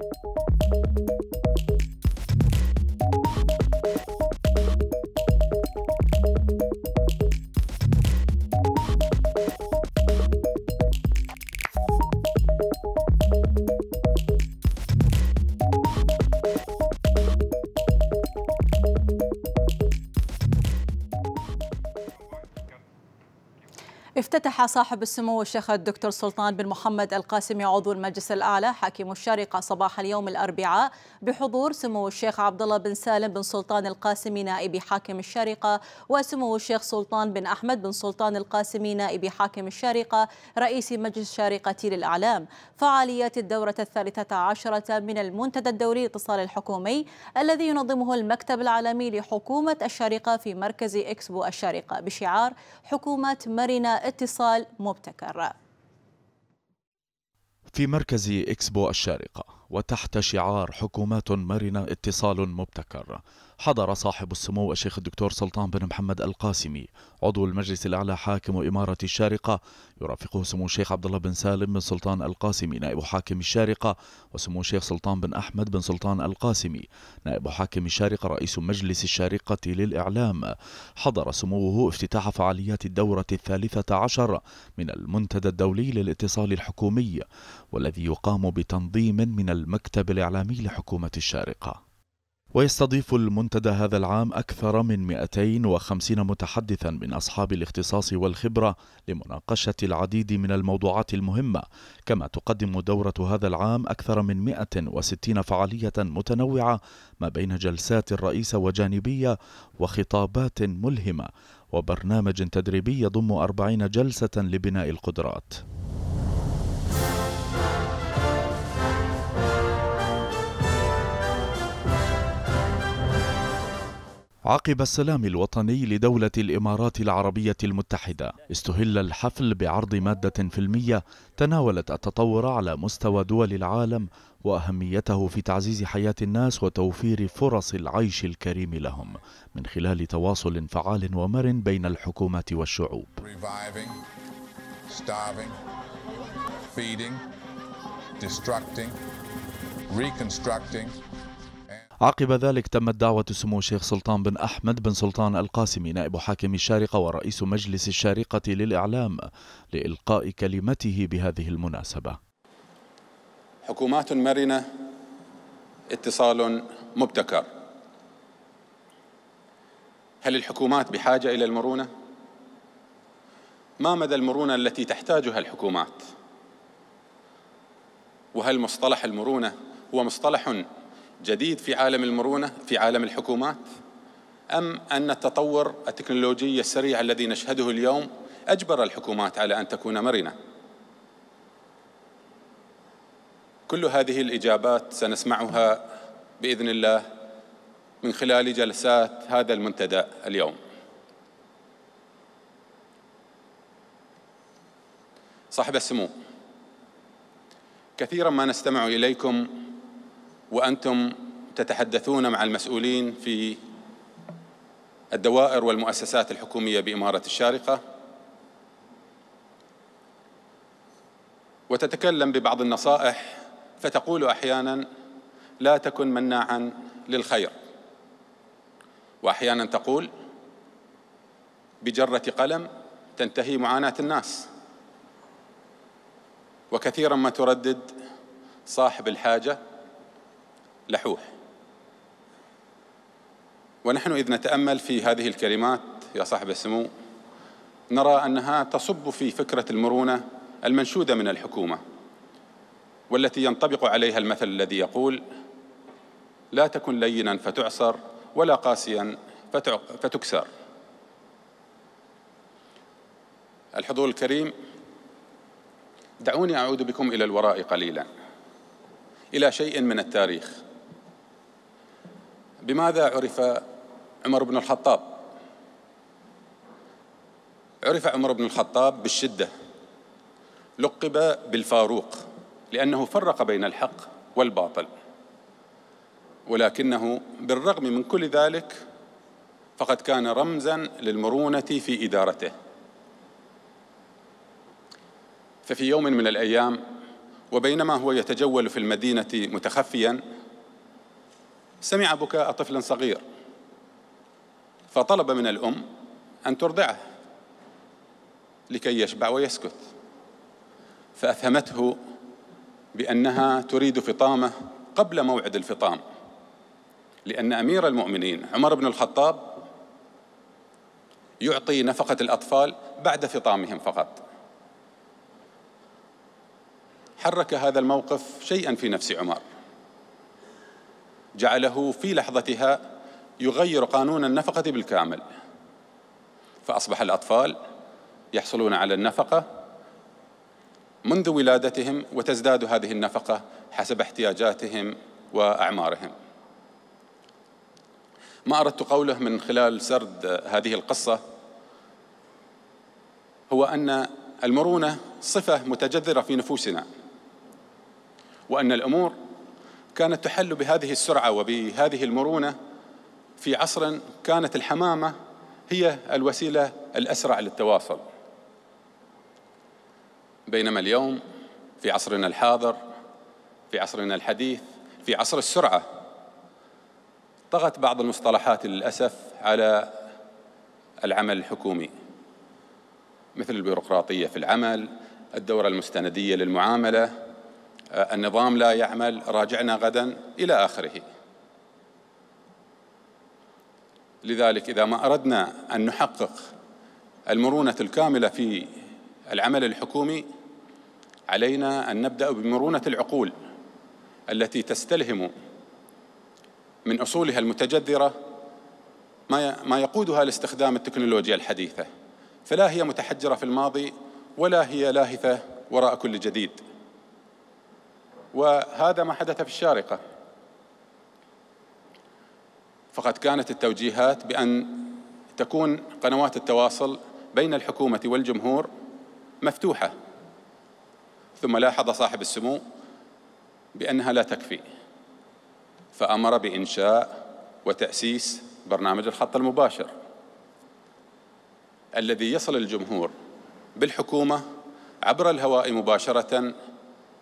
Thank you. صاحب السمو الشيخ الدكتور سلطان بن محمد القاسمي عضو المجلس الاعلى حاكم الشارقه صباح اليوم الاربعاء بحضور سمو الشيخ عبد الله بن سالم بن سلطان القاسمي نائب حاكم الشارقه وسمو الشيخ سلطان بن احمد بن سلطان القاسمي نائب حاكم الشارقه رئيس مجلس الشارقه للاعلام فعاليات الدوره الثالثه عشره من المنتدى الدوري الاتصال الحكومي الذي ينظمه المكتب العالمي لحكومه الشارقه في مركز اكسبو الشارقه بشعار حكومه مرنه اتصال مبتكر في مركز إكسبو الشارقة وتحت شعار حكومات مرنة اتصال مبتكر حضر صاحب السمو الشيخ الدكتور سلطان بن محمد القاسمي عضو المجلس الأعلى حاكم إمارة الشارقة يرافقه سمو الشيخ عبد الله بن سالم بن سلطان القاسمي نائب حاكم الشارقة وسمو الشيخ سلطان بن أحمد بن سلطان القاسمي نائب حاكم الشارقة رئيس مجلس الشارقة للإعلام حضر سموه افتتاح فعاليات الدورة الثالثة عشر من المنتدى الدولي للاتصال الحكومي والذي يقام بتنظيم من المكتب الإعلامي لحكومة الشارقة ويستضيف المنتدى هذا العام أكثر من 250 متحدثا من أصحاب الاختصاص والخبرة لمناقشة العديد من الموضوعات المهمة كما تقدم دورة هذا العام أكثر من 160 فعالية متنوعة ما بين جلسات رئيسة وجانبية وخطابات ملهمة وبرنامج تدريبي يضم 40 جلسة لبناء القدرات عقب السلام الوطني لدولة الإمارات العربية المتحدة استهل الحفل بعرض مادة فيلمية تناولت التطور على مستوى دول العالم وأهميته في تعزيز حياة الناس وتوفير فرص العيش الكريم لهم من خلال تواصل فعال ومر بين الحكومات والشعوب reconstructing عقب ذلك تمت دعوة سمو الشيخ سلطان بن أحمد بن سلطان القاسمي نائب حاكم الشارقة ورئيس مجلس الشارقة للإعلام لإلقاء كلمته بهذه المناسبة حكومات مرنة اتصال مبتكر هل الحكومات بحاجة إلى المرونة؟ ما مدى المرونة التي تحتاجها الحكومات؟ وهل مصطلح المرونة هو مصطلح جديد في عالم المرونة في عالم الحكومات أم أن التطور التكنولوجي السريع الذي نشهده اليوم أجبر الحكومات على أن تكون مرنة كل هذه الإجابات سنسمعها بإذن الله من خلال جلسات هذا المنتدى اليوم صاحب السمو كثيرا ما نستمع إليكم وأنتم تتحدثون مع المسؤولين في الدوائر والمؤسسات الحكومية بإمارة الشارقة وتتكلم ببعض النصائح فتقول أحيانا لا تكن مناعا للخير وأحيانا تقول بجرة قلم تنتهي معاناة الناس وكثيرا ما تردد صاحب الحاجة لحوح ونحن إذ نتأمل في هذه الكلمات يا صاحب السمو نرى أنها تصب في فكرة المرونة المنشودة من الحكومة والتي ينطبق عليها المثل الذي يقول لا تكن لينا فتعصر ولا قاسيا فتكسر الحضور الكريم دعوني أعود بكم إلى الوراء قليلا إلى شيء من التاريخ بماذا عرف عمر بن الخطاب عرف عمر بن الخطاب بالشده لقب بالفاروق لانه فرق بين الحق والباطل ولكنه بالرغم من كل ذلك فقد كان رمزا للمرونه في ادارته ففي يوم من الايام وبينما هو يتجول في المدينه متخفيا سمع بكاء طفل صغير فطلب من الأم أن ترضعه لكي يشبع ويسكت فأفهمته بأنها تريد فطامه قبل موعد الفطام لأن أمير المؤمنين عمر بن الخطاب يعطي نفقة الأطفال بعد فطامهم فقط حرك هذا الموقف شيئا في نفس عمر جعله في لحظتها يغير قانون النفقة بالكامل فأصبح الأطفال يحصلون على النفقة منذ ولادتهم وتزداد هذه النفقة حسب احتياجاتهم وأعمارهم ما أردت قوله من خلال سرد هذه القصة هو أن المرونة صفة متجذرة في نفوسنا وأن الأمور كانت تحل بهذه السرعة وبهذه المرونة في عصر كانت الحمامة هي الوسيلة الأسرع للتواصل بينما اليوم في عصرنا الحاضر في عصرنا الحديث في عصر السرعة طغت بعض المصطلحات للأسف على العمل الحكومي مثل البيروقراطية في العمل الدورة المستندية للمعاملة آه، النظام لا يعمل راجعنا غدا إلى آخره لذلك إذا ما أردنا أن نحقق المرونة الكاملة في العمل الحكومي علينا أن نبدأ بمرونة العقول التي تستلهم من أصولها المتجذرة ما يقودها لاستخدام التكنولوجيا الحديثة فلا هي متحجرة في الماضي ولا هي لاهثة وراء كل جديد وهذا ما حدث في الشارقة فقد كانت التوجيهات بأن تكون قنوات التواصل بين الحكومة والجمهور مفتوحة ثم لاحظ صاحب السمو بأنها لا تكفي فأمر بإنشاء وتأسيس برنامج الخط المباشر الذي يصل الجمهور بالحكومة عبر الهواء مباشرة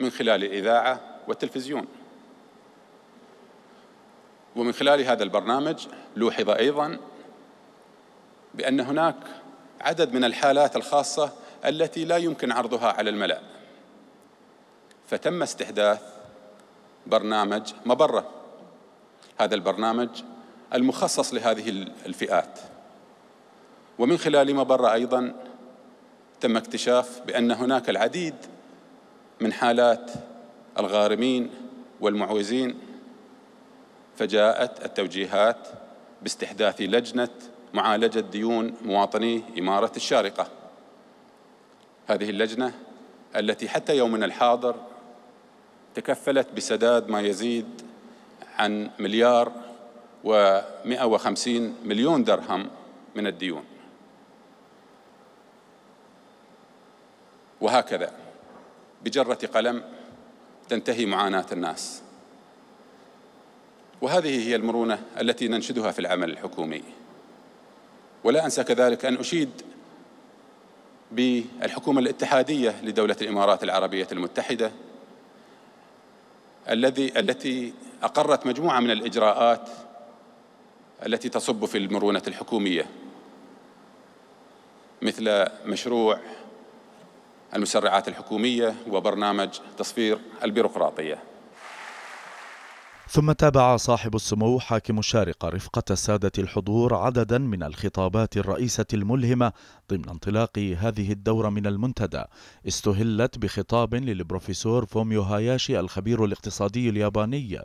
من خلال الإذاعة والتلفزيون ومن خلال هذا البرنامج لوحظ أيضا بأن هناك عدد من الحالات الخاصة التي لا يمكن عرضها على الملأ فتم استحداث برنامج مبرة هذا البرنامج المخصص لهذه الفئات ومن خلال مبرة أيضا تم اكتشاف بأن هناك العديد من حالات الغارمين والمعوزين فجاءت التوجيهات باستحداث لجنه معالجه ديون مواطني اماره الشارقه هذه اللجنه التي حتى يومنا الحاضر تكفلت بسداد ما يزيد عن مليار و150 مليون درهم من الديون وهكذا بجرة قلم تنتهي معاناة الناس وهذه هي المرونة التي ننشدها في العمل الحكومي ولا أنسى كذلك أن أشيد بالحكومة الاتحادية لدولة الإمارات العربية المتحدة الذي التي أقرت مجموعة من الإجراءات التي تصب في المرونة الحكومية مثل مشروع المسرعات الحكومية وبرنامج تصفير البيروقراطية ثم تابع صاحب السمو حاكم الشارقة رفقة الساده الحضور عددا من الخطابات الرئيسة الملهمة ضمن انطلاق هذه الدورة من المنتدى استهلت بخطاب للبروفيسور فوميو هاياشي الخبير الاقتصادي الياباني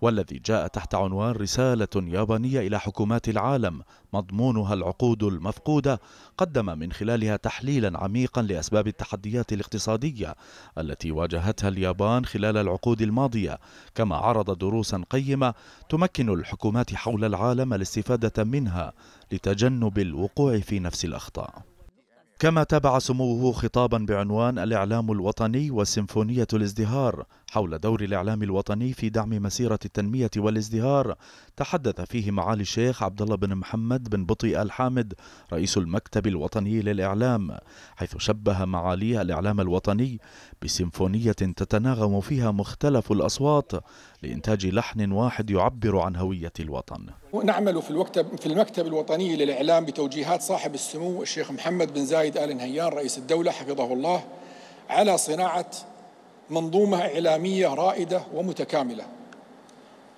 والذي جاء تحت عنوان رسالة يابانية إلى حكومات العالم مضمونها العقود المفقودة قدم من خلالها تحليلا عميقا لأسباب التحديات الاقتصادية التي واجهتها اليابان خلال العقود الماضية كما عرض دروسا قيمة تمكن الحكومات حول العالم الاستفادة منها لتجنب الوقوع في نفس الأخطاء كما تابع سموه خطابا بعنوان الإعلام الوطني وسيمفونية الازدهار حول دور الإعلام الوطني في دعم مسيرة التنمية والازدهار تحدث فيه معالي الشيخ عبد الله بن محمد بن بطي الحامد رئيس المكتب الوطني للإعلام حيث شبه معالي الإعلام الوطني بسيمفونية تتناغم فيها مختلف الأصوات لإنتاج لحن واحد يعبر عن هوية الوطن نعمل في المكتب, في المكتب الوطني للإعلام بتوجيهات صاحب السمو الشيخ محمد بن زايد آل نهيان رئيس الدولة حفظه الله على صناعة منظومة إعلامية رائدة ومتكاملة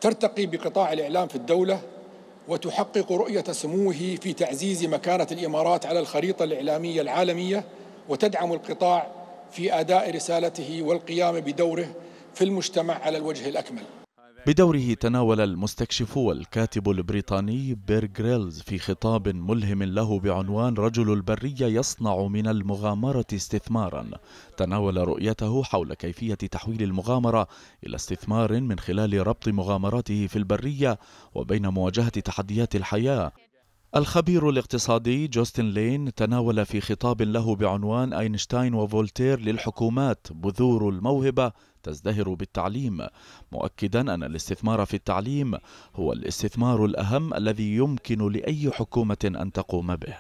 ترتقي بقطاع الإعلام في الدولة وتحقق رؤية سموه في تعزيز مكانة الإمارات على الخريطة الإعلامية العالمية وتدعم القطاع في أداء رسالته والقيام بدوره في المجتمع على الوجه الأكمل بدوره تناول المستكشف والكاتب البريطاني بير جريلز في خطاب ملهم له بعنوان رجل البرية يصنع من المغامرة استثمارا تناول رؤيته حول كيفية تحويل المغامرة إلى استثمار من خلال ربط مغامراته في البرية وبين مواجهة تحديات الحياة الخبير الاقتصادي جوستن لين تناول في خطاب له بعنوان اينشتاين وفولتير للحكومات بذور الموهبه تزدهر بالتعليم مؤكدا ان الاستثمار في التعليم هو الاستثمار الاهم الذي يمكن لاي حكومه ان تقوم به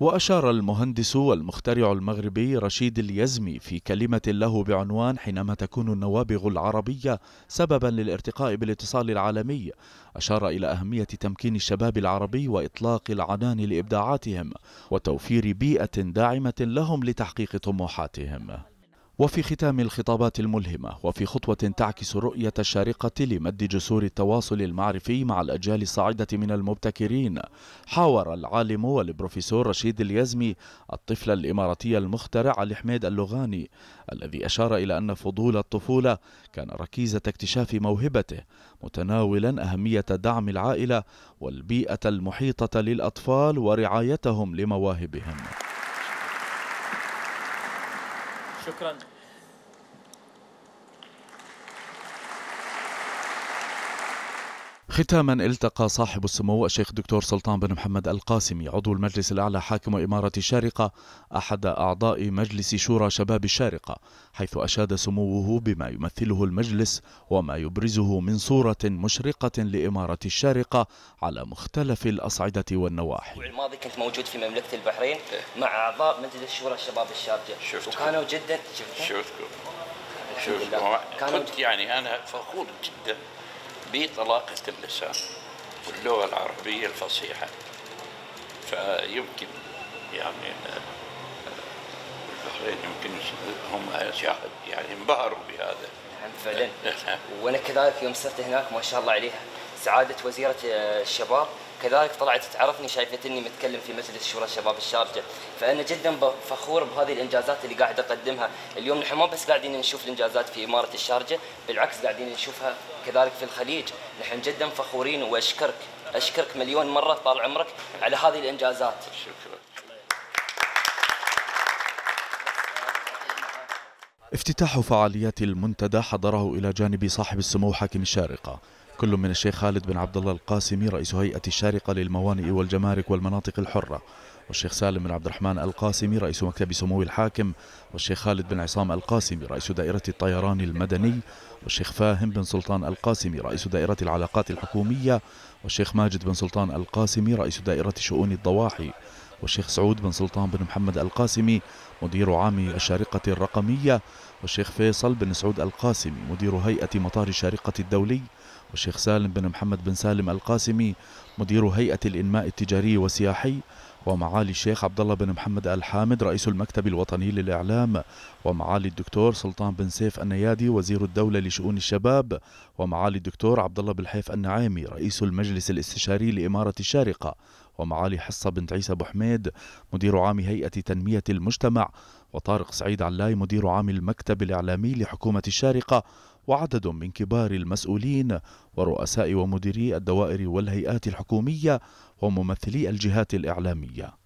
وأشار المهندس والمخترع المغربي رشيد اليزمي في كلمة له بعنوان حينما تكون النوابغ العربية سببا للارتقاء بالاتصال العالمي أشار إلى أهمية تمكين الشباب العربي وإطلاق العنان لإبداعاتهم وتوفير بيئة داعمة لهم لتحقيق طموحاتهم وفي ختام الخطابات الملهمة وفي خطوة تعكس رؤية الشارقة لمد جسور التواصل المعرفي مع الأجيال الصاعدة من المبتكرين حاور العالم والبروفيسور رشيد اليزمي الطفل الإماراتي المخترع الحميد اللغاني الذي أشار إلى أن فضول الطفولة كان ركيزة اكتشاف موهبته متناولا أهمية دعم العائلة والبيئة المحيطة للأطفال ورعايتهم لمواهبهم شكرا ختاما التقى صاحب السمو الشيخ دكتور سلطان بن محمد القاسمي عضو المجلس الأعلى حاكم إمارة الشارقة أحد أعضاء مجلس شورى شباب الشارقة حيث أشاد سموه بما يمثله المجلس وما يبرزه من صورة مشرقة لإمارة الشارقة على مختلف الأصعدة والنواحي الماضي كنت موجود في مملكة البحرين مع أعضاء مجلس شورى شباب الشارقة شفتكم. وكانوا جدا شفتكم شفتكم كنت يعني أنا فخور جدا بطلاقة اللسان واللغة العربية الفصيحة فيمكن يعني البحرين يمكن هم شاهد يعني انبهروا بهذا نعم فعلا وانا كذلك يوم صرت هناك ما شاء الله عليها سعاده وزيره الشباب وكذلك طلعت تعرفني شايفتني متكلم في مجلس شورى شباب الشارجه فانا جدا فخور بهذه الانجازات اللي قاعد اقدمها اليوم نحن ما بس قاعدين نشوف الانجازات في اماره الشارجه بالعكس قاعدين نشوفها كذلك في الخليج نحن جدا فخورين واشكرك اشكرك مليون مره طال عمرك على هذه الانجازات شكرا افتتاح فعاليات المنتدى حضره إلى جانب صاحب السمو حاكم الشارقة كل من الشيخ خالد بن عبد الله القاسمي رئيس هيئة الشارقة للموانئ والجمارك والمناطق الحرة والشيخ سالم بن عبد الرحمن القاسمي رئيس مكتب سمو الحاكم والشيخ خالد بن عصام القاسمي رئيس دائرة الطيران المدني والشيخ فاهم بن سلطان القاسمي رئيس دائرة العلاقات الحكومية والشيخ ماجد بن سلطان القاسمي رئيس دائرة شؤون الضواحي والشيخ سعود بن سلطان بن محمد القاسمي مدير عام الشارقة الرقمية والشيخ فيصل بن سعود القاسمي مدير هيئة مطار الشارقة الدولي والشيخ سالم بن محمد بن سالم القاسمي مدير هيئة الإنماء التجاري والسياحي ومعالي الشيخ عبد الله بن محمد الحامد رئيس المكتب الوطني للإعلام ومعالي الدكتور سلطان بن سيف النيادي وزير الدولة لشؤون الشباب ومعالي الدكتور عبد الله حيف النعيمي رئيس المجلس الاستشاري لإمارة الشارقة ومعالي حصة بنت عيسى أبو حميد مدير عام هيئة تنمية المجتمع وطارق سعيد علاي مدير عام المكتب الإعلامي لحكومة الشارقة وعدد من كبار المسؤولين ورؤساء ومديري الدوائر والهيئات الحكومية وممثلي الجهات الإعلامية